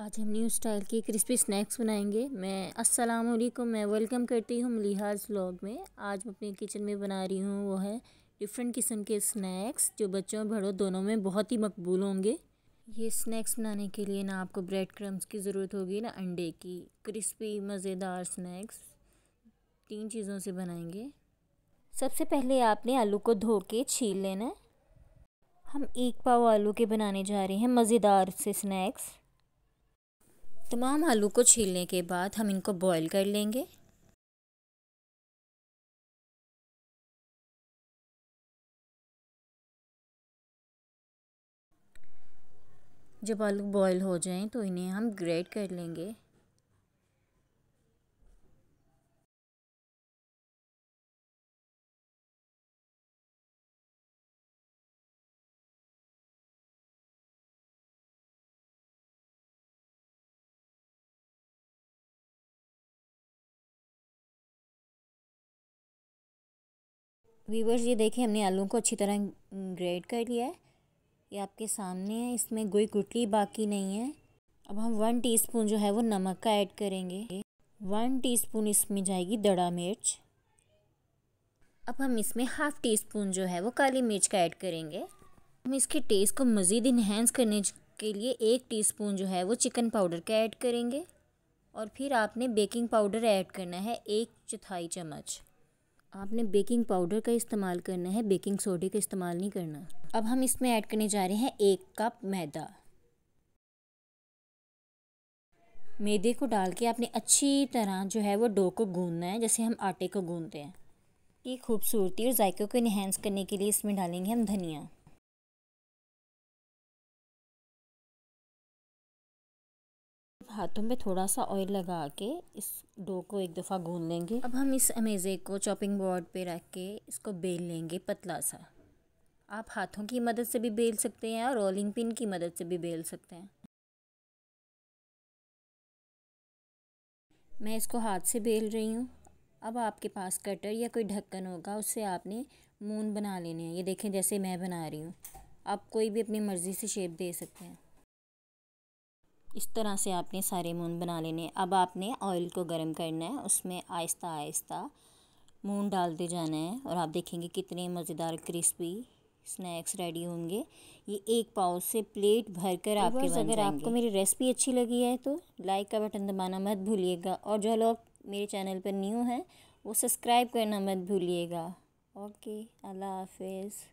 आज हम new style के क्रिस्पी स्नैक्स बनाएंगे मैं अस्सलाम वालेकुम मैं वेलकम करती हूँ लिहाज व्लॉग में आज मैं अपने किचन में बना रही हूँ वो है डिफरेंट किस्म के स्नैक्स जो बच्चों और बड़ों दोनों में बहुत ही मकबूल होंगे ये स्नैक्स बनाने के लिए ना आपको ब्रेड क्रम्स की ज़रूरत होगी ना अंडे की क्रिस्पी मज़ेदार स्नैक्स तीन चीज़ों से बनाएंगे सबसे पहले आपने आलू को धो के छील लेना हम एक पाव आलू के बनाने जा रहे हैं मज़ेदार से स्नैक्स तमाम आलू को छीलने के बाद हम इनको बॉईल कर लेंगे जब आलू बॉईल हो जाएं तो इन्हें हम ग्रेट कर लेंगे वीवर्स ये देखें हमने आलू को अच्छी तरह ग्रेड कर लिया है ये आपके सामने है इसमें कोई गुटली बाकी नहीं है अब हम वन टीस्पून जो है वो नमक का ऐड करेंगे वन टीस्पून इसमें जाएगी दड़ा मिर्च अब हम इसमें हाफ़ टी स्पून जो है वो काली मिर्च का ऐड करेंगे हम इसके टेस्ट को मज़ीद इन्हेंस करने के लिए एक स्पून जो है वो चिकन पाउडर का ऐड करेंगे और फिर आपने बेकिंग पाउडर ऐड करना है एक चौथाई चम्मच आपने बेकिंग पाउडर का इस्तेमाल करना है बेकिंग सोडे का इस्तेमाल नहीं करना अब हम इसमें ऐड करने जा रहे हैं एक कप मैदा मैदे को डाल के आपने अच्छी तरह जो है वो डो को गूंदना है जैसे हम आटे को गूंदते हैं ये खूबसूरती और जायकों को इन्हेंस करने के लिए इसमें डालेंगे हम धनिया हाथों में थोड़ा सा ऑयल लगा के इस डो को एक दफ़ा गून लेंगे अब हम इस अमेज़े को चॉपिंग बोर्ड पे रख के इसको बेल लेंगे पतला सा आप हाथों की मदद से भी बेल सकते हैं और रोलिंग पिन की मदद से भी बेल सकते हैं मैं इसको हाथ से बेल रही हूँ अब आपके पास कटर या कोई ढक्कन होगा उससे आपने मून बना लेने हैं ये देखें जैसे मैं बना रही हूँ आप कोई भी अपनी मर्ज़ी से शेप दे सकते हैं इस तरह से आपने सारे मून बना लेने अब आपने ऑयल को गर्म करना है उसमें आहिस्ता आहिस्ता मून डालते जाना है और आप देखेंगे कितने मज़ेदार क्रिस्पी स्नैक्स रेडी होंगे ये एक पाव से प्लेट भर कर आप आपके अगर आपको मेरी रेसिपी अच्छी लगी है तो लाइक का बटन दबाना मत भूलिएगा और जो लोग मेरे चैनल पर न्यू हैं वो सब्सक्राइब करना मत भूलिएगा ओके अल्लाह हाफिज़